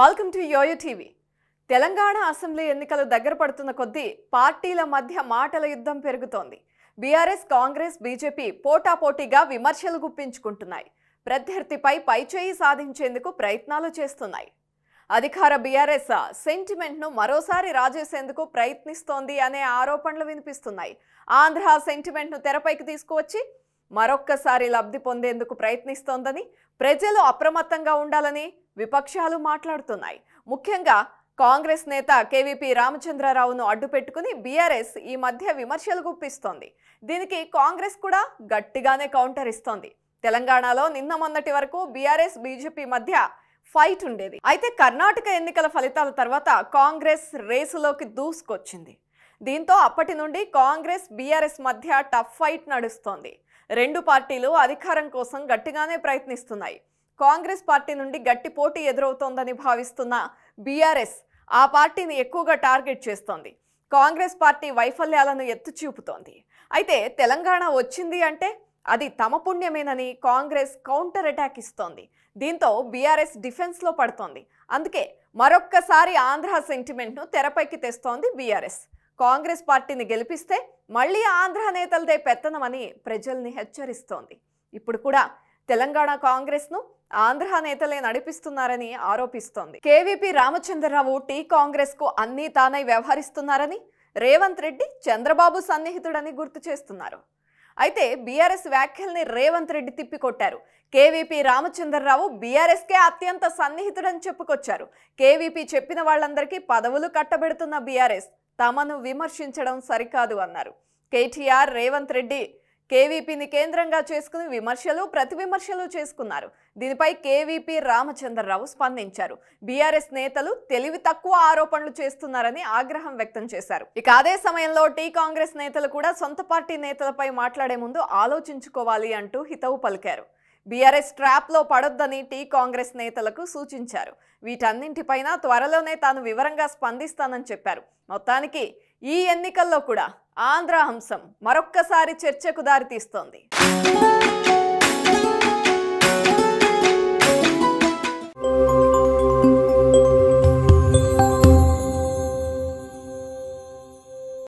welcome to yoyo TV Telangana assembly ఎన్నికలు దగ్గర పడుతున్న కొద్దీ పార్టీల మధ్య మాటల యుద్ధం పెరుగుతోంది బీఆర్ఎస్ కాంగ్రెస్ బీజేపీ పోటాపోటీగా విమర్శలు గుప్పించుకుంటున్నాయి ప్రత్యర్థిపై పైచేయి సాధించేందుకు ప్రయత్నాలు చేస్తున్నాయి అధికార బీఆర్ఎస్ సెంటిమెంట్ను మరోసారి రాజేసేందుకు ప్రయత్నిస్తోంది అనే ఆరోపణలు వినిపిస్తున్నాయి ఆంధ్ర సెంటిమెంట్ను తెరపైకి తీసుకువచ్చి మరొక్కసారి లబ్ధి పొందేందుకు ప్రయత్నిస్తోందని ప్రజలు అప్రమత్తంగా ఉండాలని విపక్షాలు మాట్లాడుతున్నాయి ముఖ్యంగా కాంగ్రెస్ నేత కేవీపీ రామచంద్రరావును అడ్డుపెట్టుకుని బీఆర్ఎస్ ఈ మధ్య విమర్శలు గుప్పిస్తోంది దీనికి కాంగ్రెస్ కూడా గట్టిగానే కౌంటర్ ఇస్తోంది తెలంగాణలో నిన్న మొన్నటి వరకు బీఆర్ఎస్ బీజేపీ మధ్య ఫైట్ ఉండేది అయితే కర్ణాటక ఎన్నికల ఫలితాల తర్వాత కాంగ్రెస్ రేసులోకి దూసుకొచ్చింది దీంతో అప్పటి నుండి కాంగ్రెస్ బీఆర్ఎస్ మధ్య టఫ్ ఫైట్ నడుస్తోంది రెండు పార్టీలు అధికారం కోసం గట్టిగానే ప్రయత్నిస్తున్నాయి కాంగ్రెస్ పార్టీ నుండి గట్టి పోటీ ఎదురవుతోందని భావిస్తున్న బీఆర్ఎస్ ఆ పార్టీని ఎక్కువగా టార్గెట్ చేస్తోంది కాంగ్రెస్ పార్టీ వైఫల్యాలను ఎత్తు చూపుతోంది అయితే తెలంగాణ వచ్చింది అంటే అది తమ పుణ్యమేనని కాంగ్రెస్ కౌంటర్ అటాక్ ఇస్తోంది దీంతో బీఆర్ఎస్ డిఫెన్స్లో పడుతోంది అందుకే మరొక్కసారి ఆంధ్ర సెంటిమెంట్ను తెరపైకి తెస్తోంది బీఆర్ఎస్ కాంగ్రెస్ పార్టీని గెలిపిస్తే మళ్లీ ఆంధ్ర నేతలదే పెత్తనమని ప్రజల్ని హెచ్చరిస్తోంది ఇప్పుడు కూడా తెలంగాణ కాంగ్రెస్ను ఆంధ్ర నేతలే నడిపిస్తున్నారని ఆరోపిస్తోంది కేవీపీ రామచంద్రరావు టీ కాంగ్రెస్కు అన్నీ తానై వ్యవహరిస్తున్నారని రేవంత్ రెడ్డి చంద్రబాబు సన్నిహితుడని గుర్తు చేస్తున్నారు అయితే బీఆర్ఎస్ వ్యాఖ్యల్ని రేవంత్ రెడ్డి తిప్పికొట్టారు కేవీపీ రామచంద్రరావు బీఆర్ఎస్కే అత్యంత సన్నిహితుడని చెప్పుకొచ్చారు కేవీపీ చెప్పిన వాళ్ళందరికీ పదవులు కట్టబెడుతున్న బీఆర్ఎస్ తమను విమర్శించడం సరికాదు అన్నారు కేటీఆర్ రేవంత్ రెడ్డి కేవీపీని కేంద్రంగా చేసుకుని విమర్శలు ప్రతి విమర్శలు చేసుకున్నారు దీనిపై కేవీపీ రామచంద్రరావు స్పందించారు బీఆర్ఎస్ నేతలు తెలివి తక్కువ ఆరోపణలు చేస్తున్నారని ఆగ్రహం వ్యక్తం చేశారు ఇక అదే సమయంలో టీ కాంగ్రెస్ నేతలు కూడా సొంత పార్టీ నేతలపై మాట్లాడే ముందు ఆలోచించుకోవాలి అంటూ హితవు పలికారు బీఆర్ఎస్ ట్రాప్లో పడొద్దని టీ కాంగ్రెస్ నేతలకు సూచించారు వీటన్నింటిపైన త్వరలోనే తాను వివరంగా స్పందిస్తానని చెప్పారు మొత్తానికి ఈ ఎన్నికల్లో కూడా ఆంధ్ర అంశం మరొక్కసారి చర్చకు దారితీస్తోంది